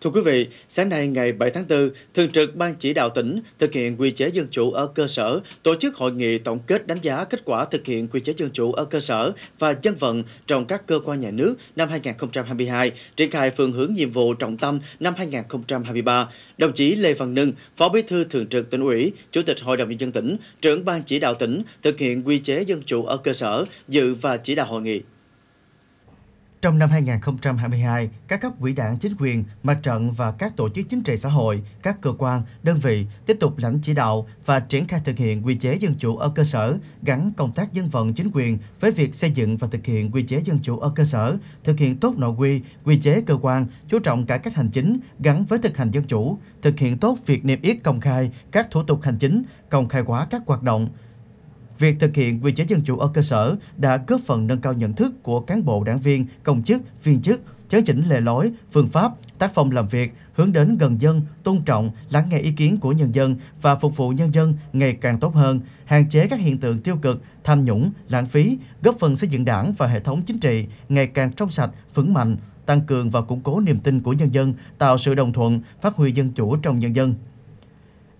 Thưa quý vị, sáng nay ngày 7 tháng 4, Thường trực Ban chỉ đạo tỉnh thực hiện quy chế dân chủ ở cơ sở tổ chức hội nghị tổng kết đánh giá kết quả thực hiện quy chế dân chủ ở cơ sở và dân vận trong các cơ quan nhà nước năm 2022, triển khai phương hướng nhiệm vụ trọng tâm năm 2023. Đồng chí Lê Văn Nưng, Phó Bí thư Thường trực tỉnh ủy, Chủ tịch Hội đồng nhân dân tỉnh, trưởng Ban chỉ đạo tỉnh thực hiện quy chế dân chủ ở cơ sở dự và chỉ đạo hội nghị. Trong năm 2022, các cấp quỹ đảng chính quyền, mặt trận và các tổ chức chính trị xã hội, các cơ quan, đơn vị tiếp tục lãnh chỉ đạo và triển khai thực hiện quy chế dân chủ ở cơ sở, gắn công tác dân vận chính quyền với việc xây dựng và thực hiện quy chế dân chủ ở cơ sở, thực hiện tốt nội quy, quy chế cơ quan, chú trọng cải cách hành chính gắn với thực hành dân chủ, thực hiện tốt việc niêm yết công khai các thủ tục hành chính, công khai hóa các hoạt động, Việc thực hiện quy chế dân chủ ở cơ sở đã góp phần nâng cao nhận thức của cán bộ đảng viên, công chức, viên chức, chấn chỉnh lề lối, phương pháp, tác phong làm việc, hướng đến gần dân, tôn trọng, lắng nghe ý kiến của nhân dân và phục vụ nhân dân ngày càng tốt hơn, hạn chế các hiện tượng tiêu cực, tham nhũng, lãng phí, góp phần xây dựng đảng và hệ thống chính trị ngày càng trong sạch, vững mạnh, tăng cường và củng cố niềm tin của nhân dân, tạo sự đồng thuận, phát huy dân chủ trong nhân dân.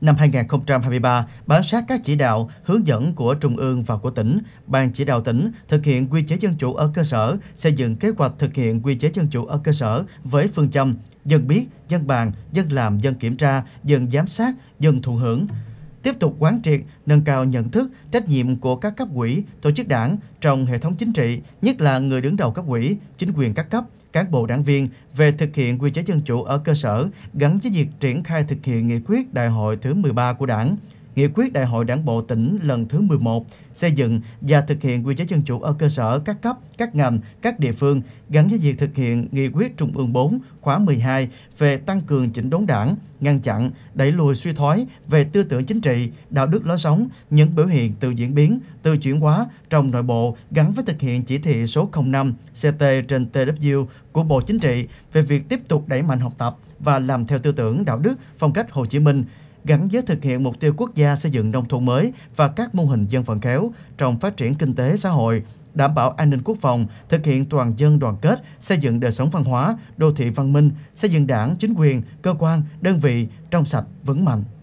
Năm 2023, bám sát các chỉ đạo, hướng dẫn của Trung ương và của tỉnh, Ban chỉ đạo tỉnh thực hiện quy chế dân chủ ở cơ sở, xây dựng kế hoạch thực hiện quy chế dân chủ ở cơ sở với phương châm dân biết, dân bàn, dân làm, dân kiểm tra, dân giám sát, dân thụ hưởng – tiếp tục quán triệt, nâng cao nhận thức, trách nhiệm của các cấp quỹ, tổ chức đảng trong hệ thống chính trị, nhất là người đứng đầu cấp quỹ, chính quyền các cấp, cán bộ đảng viên về thực hiện quy chế dân chủ ở cơ sở gắn với việc triển khai thực hiện nghị quyết đại hội thứ 13 của đảng Nghị quyết Đại hội Đảng bộ tỉnh lần thứ 11 xây dựng và thực hiện quy chế dân chủ ở cơ sở các cấp, các ngành, các địa phương gắn với việc thực hiện Nghị quyết Trung ương 4 khóa 12 về tăng cường chỉnh đốn đảng, ngăn chặn, đẩy lùi suy thoái về tư tưởng chính trị, đạo đức lối sống, những biểu hiện tự diễn biến, tự chuyển hóa trong nội bộ gắn với thực hiện chỉ thị số 05 CT trên TW của Bộ Chính trị về việc tiếp tục đẩy mạnh học tập và làm theo tư tưởng đạo đức phong cách Hồ Chí Minh – gắn với thực hiện mục tiêu quốc gia xây dựng nông thôn mới và các mô hình dân vận khéo trong phát triển kinh tế xã hội, đảm bảo an ninh quốc phòng, thực hiện toàn dân đoàn kết, xây dựng đời sống văn hóa, đô thị văn minh, xây dựng đảng, chính quyền, cơ quan, đơn vị trong sạch, vững mạnh.